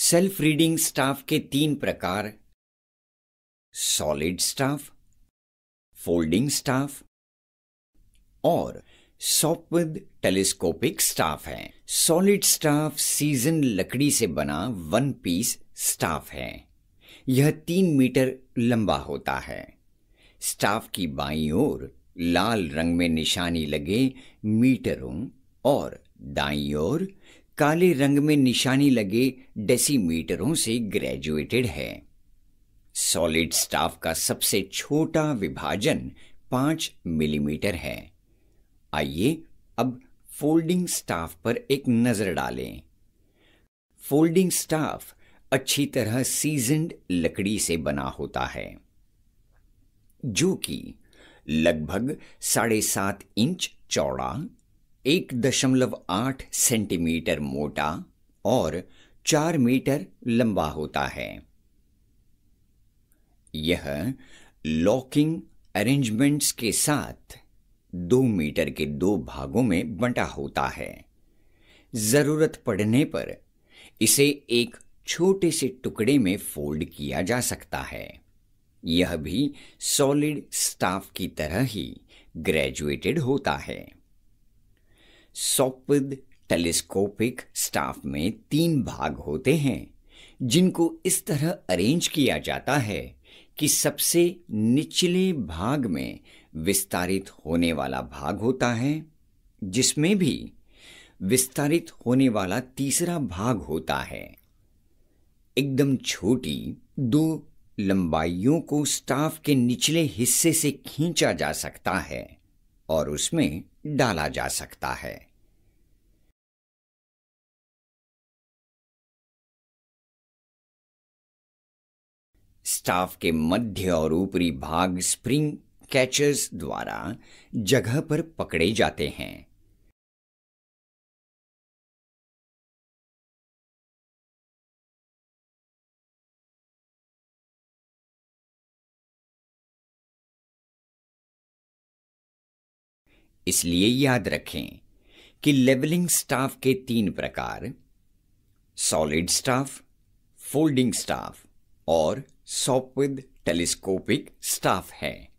self reading staff के तीन प्रकार सॉलिड स्टाफ फोल्डिंग स्टाफ और सौपद टेलीस्कोपिक स्टाफ है सॉलिड स्टाफ सीजन लकड़ी से बना वन पीस स्टाफ है यह तीन मीटर लंबा होता है स्टाफ की बाई ओर लाल रंग में निशानी लगे मीटरों और दाई ओर काले रंग में निशानी लगे डेसीमीटरों से ग्रेजुएटेड है सॉलिड स्टाफ का सबसे छोटा विभाजन पांच मिलीमीटर है आइए अब फोल्डिंग स्टाफ पर एक नजर डालें फोल्डिंग स्टाफ अच्छी तरह सीजनड लकड़ी से बना होता है जो कि लगभग साढ़े सात इंच चौड़ा एक दशमलव आठ सेंटीमीटर मोटा और चार मीटर लंबा होता है यह लॉकिंग अरेंजमेंट्स के साथ दो मीटर के दो भागों में बंटा होता है जरूरत पड़ने पर इसे एक छोटे से टुकड़े में फोल्ड किया जा सकता है यह भी सॉलिड स्टाफ की तरह ही ग्रेजुएटेड होता है सौपद टेलीस्कोपिक स्टाफ में तीन भाग होते हैं जिनको इस तरह अरेंज किया जाता है कि सबसे निचले भाग में विस्तारित होने वाला भाग होता है जिसमें भी विस्तारित होने वाला तीसरा भाग होता है एकदम छोटी दो लंबाइयों को स्टाफ के निचले हिस्से से खींचा जा सकता है और उसमें डाला जा सकता है स्टाफ के मध्य और ऊपरी भाग स्प्रिंग कैचर्स द्वारा जगह पर पकड़े जाते हैं इसलिए याद रखें कि लेवलिंग स्टाफ के तीन प्रकार सॉलिड स्टाफ फोल्डिंग स्टाफ और सॉपविद टेलीस्कोपिक स्टाफ है